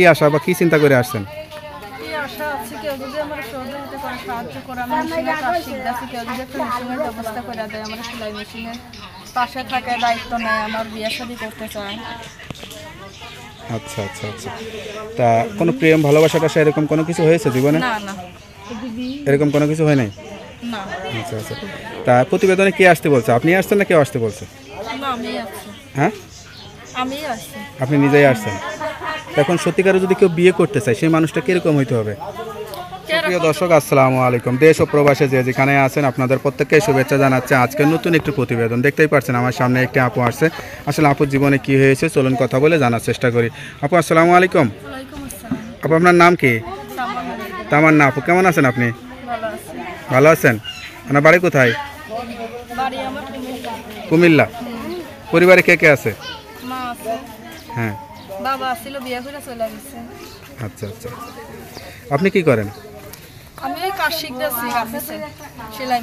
কি আশা বা কি চিন্তা করে আসছেন আচ্ছা আচ্ছা আচ্ছা তা কোনো প্রেম ভালোবাসা টাসা এরকম কোনো কিছু হয়েছে জীবনে এরকম কোনো কিছু হয় নাই আচ্ছা আচ্ছা তা প্রতিবেদনে কে আসতে বলছে আপনি আসছেন না কেউ আসতে বলছে হ্যাঁ আপনি নিজেই আসছেন এখন সত্যিকারে যদি কেউ বিয়ে করতে চায় সেই মানুষটা কীরকম হইতে হবে প্রিয় দর্শক আসসালামু আলাইকুম দেশ ও প্রবাসে যে যেখানে আছেন আপনাদের প্রত্যেককে শুভেচ্ছা জানাচ্ছে আজকের নতুন একটি প্রতিবেদন দেখতেই পাচ্ছেন আমার সামনে একটি আপু আসছে আসলে আপুর জীবনে কি হয়েছে চলুন কথা বলে জানার চেষ্টা করি আপু আসসালামু আলাইকুম আপু আপনার নাম কি তামার না আপু কেমন আছেন আপনি ভালো আছেন আপনার বাড়ি কোথায় কুমিল্লা পরিবারে কে কে আছে হ্যাঁ আচ্ছা আচ্ছা আপনি কি করেন কাজ সেলাই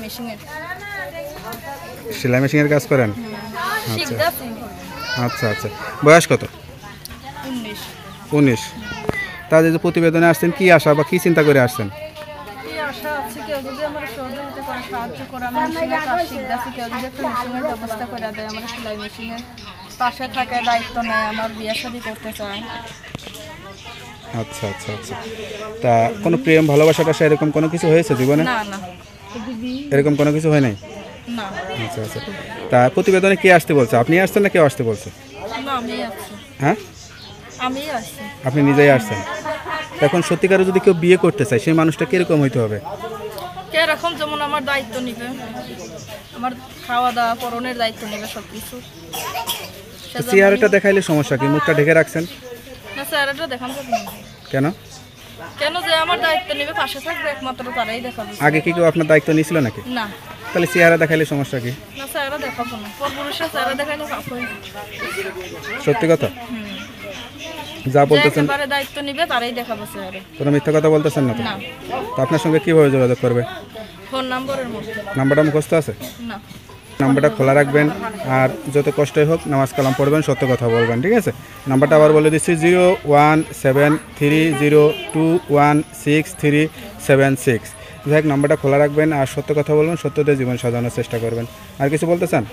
মেশিনের কাজ করেন আচ্ছা।, আচ্ছা আচ্ছা বয়স কত উনিশ উনিশ তাদের যে প্রতিবেদনে আসছেন কি আশা বা কি চিন্তা করে আসছেন সাহায্য করে আমার করে দেয় আমার সেলাই মেশিনের পাশে থাকার দায়িত্ব নেয় আমার বিয়ে শাদি করতে চায় আচ্ছা আচ্ছা আচ্ছা তা কোনো প্রেম ভালোবাসাটা এরকম কোনো কিছু হয়েছে জীবনে না না এরকম কোনো কিছু হয় নাই না আচ্ছা আচ্ছা তা প্রতিবেদনে কে আসতে বলছে আপনি আসছেন না কেউ আসতে বলছে না আমি আসছি হ্যাঁ আমি আসছি আপনি নিজেই আসছেন এখন সত্যিকারে যদি কেউ বিয়ে করতে চায় সেই মানুষটা কীরকম হইতে হবে কেরকম যেমন আমার দায়িত্ব নিবে আমার খাওয়া দাওয়া পরনের দায়িত্ব নিবে সব কিছু দেখাইলে সমস্যা কি মুখটা ঢেকে রাখছেন না সিআরটা দেখান কেন কেন যে আমার দায়িত্ব নিবে পাশে থাকবে একমাত্র তারাই দেখাবে আগে কি কেউ আপনার দায়িত্ব নিছিল নাকি না তাহলে চেহারা দেখাইলে সমস্যা কি না চেহারা দেখাবো না পরপুরুষের চেহারা দেখাইলে সত্যি কথা যা বলতেছেন দায়িত্ব নিবে তারাই দেখাবো স্যারে কোনো মিথ্যা কথা বলতেছেন না তো তো আপনার সঙ্গে কিভাবে যোগাযোগ করবে ফোন নম্বরের মধ্যে নাম্বারটা মুখস্থ আছে না নাম্বারটা খোলা রাখবেন আর যত কষ্টই হোক নামাজ কালাম পড়বেন সত্য কথা বলবেন ঠিক আছে নাম্বারটা আবার বলে দিচ্ছি zero one seven three zero two one six three seven six যাই হোক নাম্বারটা খোলা রাখবেন আর সত্য কথা বলবেন সত্যতে জীবন সাজানোর চেষ্টা করবেন আর কিছু বলতে চান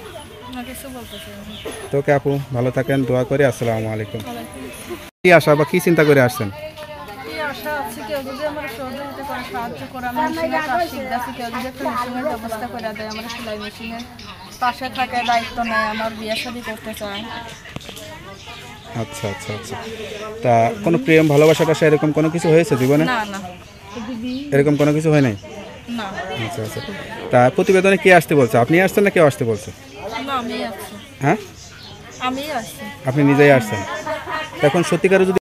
তো ওকে আপু ভালো থাকেন দোয়া করে আসসালামু আলাইকুম কি আশা বা কি চিন্তা করে আসছেন আচ্ছা আচ্ছা আচ্ছা তা কোনো প্রেম এরকম কোনো কিছু হয়েছে জীবনে এরকম কোনো কিছু হয় নাই আচ্ছা আচ্ছা তা প্রতিবেদনে কে আসতে বলছে আপনি আসছেন না কেউ আসতে বলছে হ্যাঁ আপনি নিজেই আসছেন এখন সত্যিকারে যদি